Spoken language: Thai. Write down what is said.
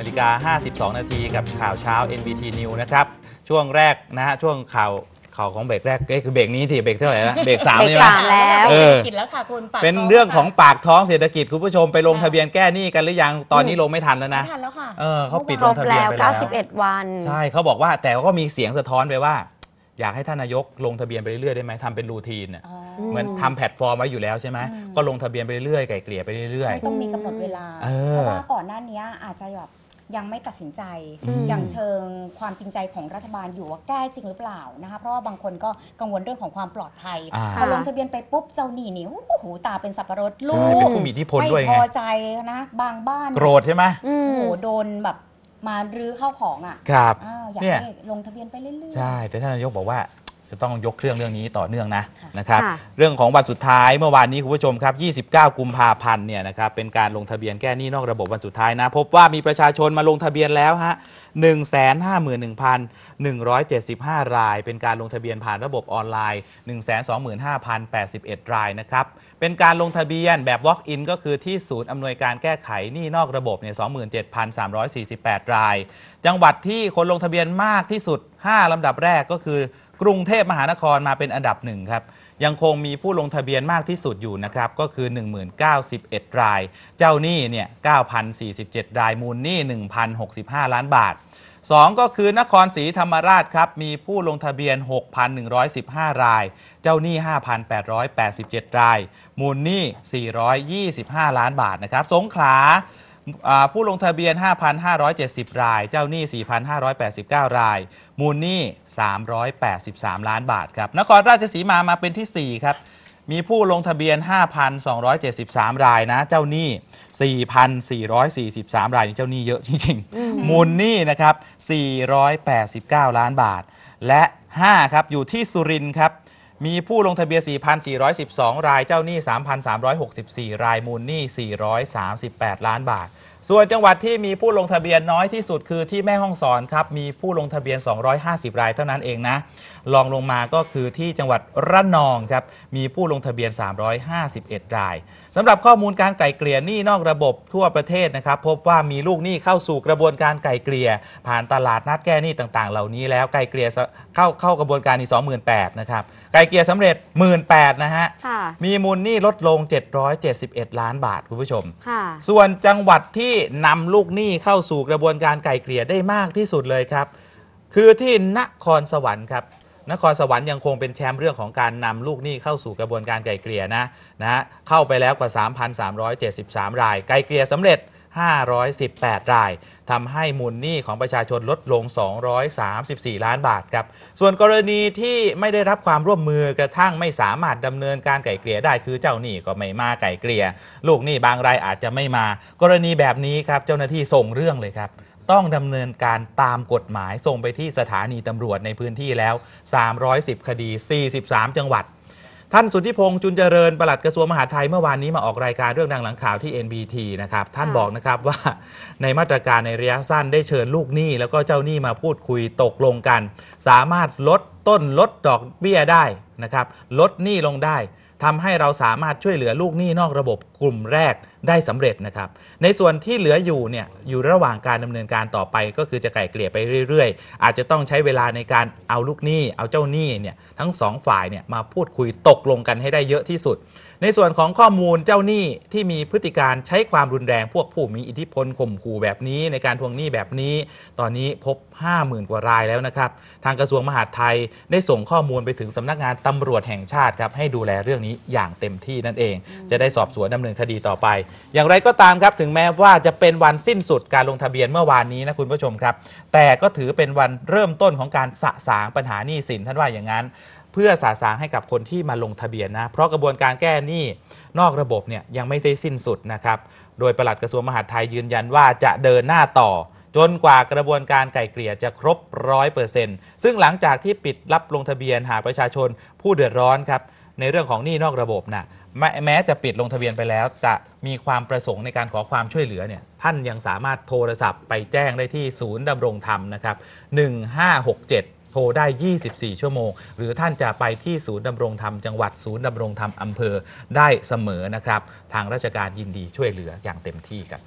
นาฬิกา 52 นาทีกับข่าวเช้า NBT News นะครับ ช่วงแรกนะฮะช่วงข่าวข่าวของเบรกแรกเอ้ะคือเบรกนี้ที่เบรกเท่าไหร่ละเบรกสามเบรกใช่ไหมสามแล้วเษฐกิจแล้วค่ะคุณเป็นเรื่องของปากท้องเศรษฐกิจ คุณผู้ชมไปลงทะเบียนแก้หนี้กันหรือยังตอนนี้ลงไม่ทันแล้วนะ ไม่ทันแล้วค่ะ เออเขาปิดลงทะเบีแล้ยนไปแล้ว 91 วันใช่เขาบอกว่าแต่ก็มีเสียงสะท้อนไปว่าอยากให้ท่านนายกลงทะเบียนไปเรื่อยๆได้ไหมทำเป็นรูทีนเหมือนทำแพลตฟอร์มไว้อยู่แล้วใช่ไหมก็ลงทะเบียนไปเรื่อยๆไก่เกลี่ยไปเรื่อยไม่ต้องมีกำหนดเวลาเพราะว่าก่อนหน้านี้อาจจะแบบยังไม่ตัดสินใจอย่างเชิงความจริงใจของรัฐบาลอยู่ว่าแก้จริงหรือเปล่านะคะ เพราะว่าบางคนก็กังวลเรื่องของความปลอดภัย พอลงทะเบียนไปปุ๊บเจ้าหนี้นิวโอ้โหตาเป็นสับปะรดลูกไม่พอใจนะบางบ้านโกรธใช่ไหมโอ้โหโดนแบบมารื้อเข้าของอ่ะ ครับอยากให้ลงทะเบียนไปเรื่อยๆใช่แต่ท่านนายกบอกว่าจะต้องยกเครื่องเรื่องนี้ต่อเนื่องนะนะครับเรื่องของวันสุดท้ายเมื่อวานนี้คุณผู้ชมครับ29กุมภาพันธ์เนี่ยนะครับเป็นการลงทะเบียนแก้หนี้นอกระบบวันสุดท้ายนะ พบว่ามีประชาชนมาลงทะเบียนแล้วฮะ151,175ราย เป็นการลงทะเบียนผ่านระบบออนไลน์125,081 รายนะครับเป็นการลงทะเบียนแบบ Walk-in ก็คือที่ศูนย์อำนวยการแก้ไขหนี้นอกระบบเนี่ย27,348 ราย จังหวัดที่คนลงทะเบียนมากที่สุด 5ลำดับแรกก็คือกรุงเทพมหานครมาเป็นอันดับหนึ่งครับ ยังคงมีผู้ลงทะเบียนมากที่สุดอยู่นะครับก็คือ1,091ราย เจ้าหนี้เนี่ย9,047 รายมูลหนี้1,065 ล้านบาท 2 ก็คือนครศรีธรรมราชครับมีผู้ลงทะเบียน 6,115 ราย เจ้าหนี้ 5,887 ราย มูลหนี้425 ล้านบาทนะครับสงขลาผู้ลงทะเบียน 5,570 ราย เจ้าหนี้ 4,589 ราย มูลหนี้383 ล้านบาทครับ นครราชสีมามาเป็นที่ 4 ครับ มีผู้ลงทะเบียน 5,273 รายนะ เจ้าหนี้ 4,443 รายนี่เจ้าหนี้เยอะจริง ๆ มูลหนี้นะครับ 489 ล้านบาท และ 5 ครับ อยู่ที่สุรินทร์ครับมีผู้ลงทะเบียน 4,412 รายเจ้าหนี้ 3,364 รายมูลหนี้ 438 ล้านบาทส่วนจังหวัดที่มีผู้ลงทะเบียนน้อยที่สุดคือที่แม่ฮ่องสอนครับมีผู้ลงทะเบียน 250 รายเท่านั้นเองนะรองลงมาก็คือที่จังหวัดระนองครับมีผู้ลงทะเบียน 351 ราย สำหรับข้อมูลการไกล่เกลี่ยหนี้นอกระบบทั่วประเทศนะครับพบว่ามีลูกหนี้เข้าสู่กระบวนการไกล่เกลี่ย ผ่านตลาดนัดแก้หนี้ต่างๆ เหล่านี้แล้วไกล่เกลี่ยเข้าเข้ากระบวนการอีก28,000นะครับไกล่เกลี่ยสำเร็จ 1 8ื่0นะฮะมีมูลหนี้ลดลง 771 ล้านบาทคุณผู้ชมส่วนจังหวัดที่ที่นำลูกหนี้เข้าสู่กระบวนการไก่เกลี่ยได้มากที่สุดเลยครับ คือที่นครสวรรค์ครับนครสวรรค์ยังคงเป็นแชมป์เรื่องของการนำลูกหนี้เข้าสู่กระบวนการไกลเกลี่ยนะนะเข้าไปแล้วกว่า 3,373 ราย ไกลเกลี่ยสำเร็จ518 รายทำให้มูลหนี้ของประชาชนลดลง 234 ล้านบาทครับ ส่วนกรณีที่ไม่ได้รับความร่วมมือกระทั่งไม่สามารถดำเนินการไก่เกลี่ยได้คือเจ้าหนี้ก็ไม่มาไก่เกลี่ยลูกหนี้บางรายอาจจะไม่มา กรณีแบบนี้ครับเจ้าหน้าที่ส่งเรื่องเลยครับ ต้องดำเนินการตามกฎหมายส่งไปที่สถานีตำรวจในพื้นที่แล้ว 310 คดี 43 จังหวัดท่านสุทธิพงษ์จุนเจริญปลัดกระทรวงมหาดไทยเมื่อวานนี้มาออกรายการเรื่องดังหลังข่าวที่ NBT นะครับท่านบอกนะครับว่าในมาตรการในระยะสั้นได้เชิญลูกหนี้แล้วก็เจ้าหนี้มาพูดคุยตกลงกัน สามารถลดต้นลดดอกเบี้ยได้นะครับลดหนี้ลงได้ทำให้เราสามารถช่วยเหลือลูกหนี้นอกระบบกลุ่มแรกได้สำเร็จนะครับ ในส่วนที่เหลืออยู่เนี่ยอยู่ระหว่างการดำเนินการต่อไป ก็คือจะไก่เกลี่ยไปเรื่อยๆ อาจจะต้องใช้เวลาในการเอาลูกหนี้ เอาเจ้าหนี้เนี่ยทั้ง2ฝ่ายเนี่ยมาพูดคุยตกลงกันให้ได้เยอะที่สุด ในส่วนของข้อมูลเจ้าหนี้ที่มีพฤติการใช้ความรุนแรงพวกผู้มีอิทธิพลข่มขู่แบบนี้ในการทวงหนี้แบบนี้ ตอนนี้พบ 50,000 กว่ารายแล้วนะครับทางกระทรวงมหาดไทยได้ส่งข้อมูลไปถึงสำนักงานตำรวจแห่งชาติครับให้ดูแลเรื่องนี้อย่างเต็มที่นั่นเอง จะได้สอบสวนดำเนินนินคดีต่อไป อย่างไรก็ตามครับถึงแม้ว่าจะเป็นวันสิ้นสุดการลงทะเบียนเมื่อวานนี้นะคุณผู้ชมครับ แต่ก็ถือเป็นวันเริ่มต้นของการสะสางปัญหาหนี้สินท่านว่าอย่างนั้น เพื่อสะสางให้กับคนที่มาลงทะเบียนนะเพราะกระบวนการแก้หนี้นอกระบบเนี่ยยังไม่ได้สิ้นสุดนะครับโดยปลัดกระทรวงมหาดไทยยืนยันว่าจะเดินหน้าต่อ จนกว่ากระบวนการไก่เกลี่ยจะครบร้อยเปอร์เซ็นซึ่งหลังจากที่ปิดรับลงทะเบียนหาประชาชนผู้เดือดร้อนครับในเรื่องของหนี้นอกระบบนะ่ะแม้จะปิดลงทะเบียนไปแล้ว จะมีความประสงค์ในการขอความช่วยเหลือเนี่ยท่านยังสามารถโทรศัพท์ไปแจ้งได้ที่ศูนย์ดำรงธรรมนะครับ1567 โทรได้ 24 ชั่วโมง หรือท่านจะไปที่ศูนย์ดำรงธรรมจังหวัดศูนย์ดำรงธรรมอำเภอได้เสมอนะครับทางราชการยินดีช่วยเหลืออย่างเต็มที่ครับ